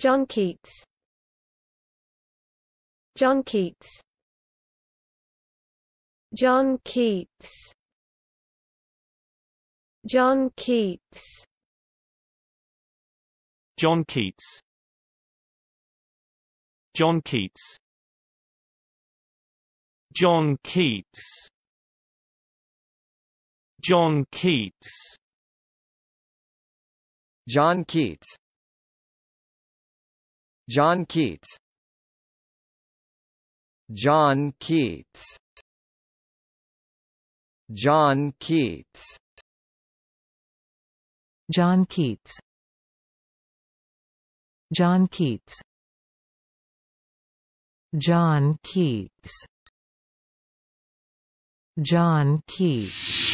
John Keats John Keats John Keats John Keats John Keats John Keats John Keats John Keats John Keats John Keats John Keats John Keats John Keats John Keats John Keats John Keats